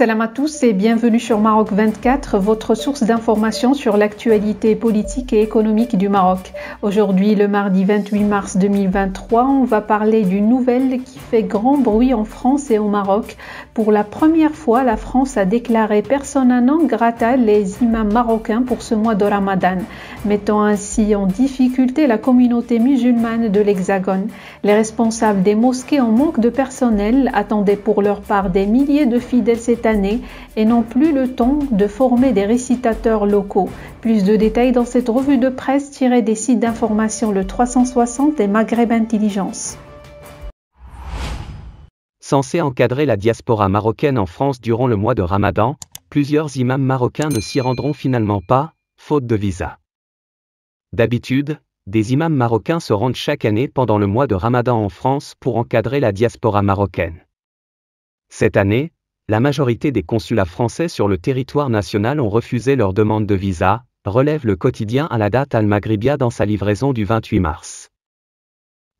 Salam à tous et bienvenue sur Maroc 24, votre source d'information sur l'actualité politique et économique du Maroc. Aujourd'hui, le mardi 28 mars 2023, on va parler d'une nouvelle qui fait grand bruit en France et au Maroc pour la première fois, la France a déclaré persona non grata les imams marocains pour ce mois de Ramadan, mettant ainsi en difficulté la communauté musulmane de l'Hexagone. Les responsables des mosquées en manque de personnel attendaient pour leur part des milliers de fidèles cette année et n'ont plus le temps de former des récitateurs locaux. Plus de détails dans cette revue de presse tirée des sites d'information le 360 et Maghreb Intelligence. Censés encadrer la diaspora marocaine en France durant le mois de Ramadan, plusieurs imams marocains ne s'y rendront finalement pas, faute de visa. D'habitude, des imams marocains se rendent chaque année pendant le mois de Ramadan en France pour encadrer la diaspora marocaine. Cette année, la majorité des consulats français sur le territoire national ont refusé leur demande de visa, relève le quotidien à la date Al-Maghribia dans sa livraison du 28 mars.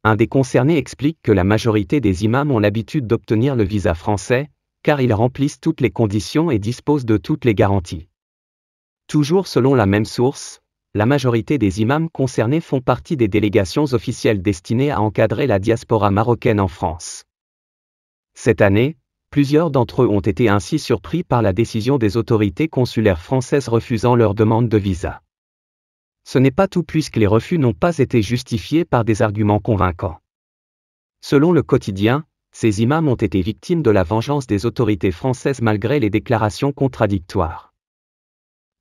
Un des concernés explique que la majorité des imams ont l'habitude d'obtenir le visa français, car ils remplissent toutes les conditions et disposent de toutes les garanties. Toujours selon la même source, la majorité des imams concernés font partie des délégations officielles destinées à encadrer la diaspora marocaine en France. Cette année, plusieurs d'entre eux ont été ainsi surpris par la décision des autorités consulaires françaises refusant leur demande de visa ce n'est pas tout puisque les refus n'ont pas été justifiés par des arguments convaincants. Selon le quotidien, ces imams ont été victimes de la vengeance des autorités françaises malgré les déclarations contradictoires.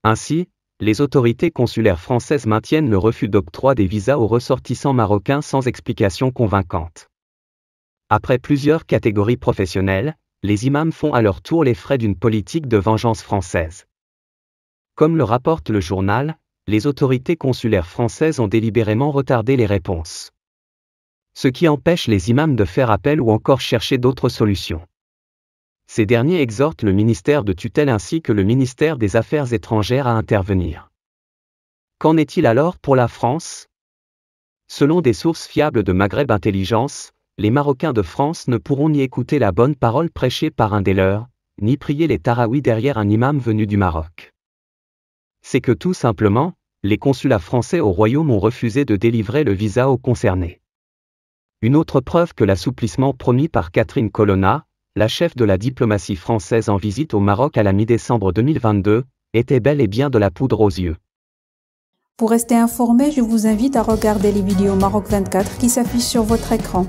Ainsi, les autorités consulaires françaises maintiennent le refus d'octroi des visas aux ressortissants marocains sans explication convaincante. Après plusieurs catégories professionnelles, les imams font à leur tour les frais d'une politique de vengeance française. Comme le rapporte le journal, les autorités consulaires françaises ont délibérément retardé les réponses. Ce qui empêche les imams de faire appel ou encore chercher d'autres solutions. Ces derniers exhortent le ministère de tutelle ainsi que le ministère des Affaires étrangères à intervenir. Qu'en est-il alors pour la France Selon des sources fiables de Maghreb Intelligence, les Marocains de France ne pourront ni écouter la bonne parole prêchée par un des leurs, ni prier les taraouis derrière un imam venu du Maroc. C'est que tout simplement, les consulats français au Royaume ont refusé de délivrer le visa aux concernés. Une autre preuve que l'assouplissement promis par Catherine Colonna, la chef de la diplomatie française en visite au Maroc à la mi-décembre 2022, était bel et bien de la poudre aux yeux. Pour rester informé, je vous invite à regarder les vidéos Maroc 24 qui s'affichent sur votre écran.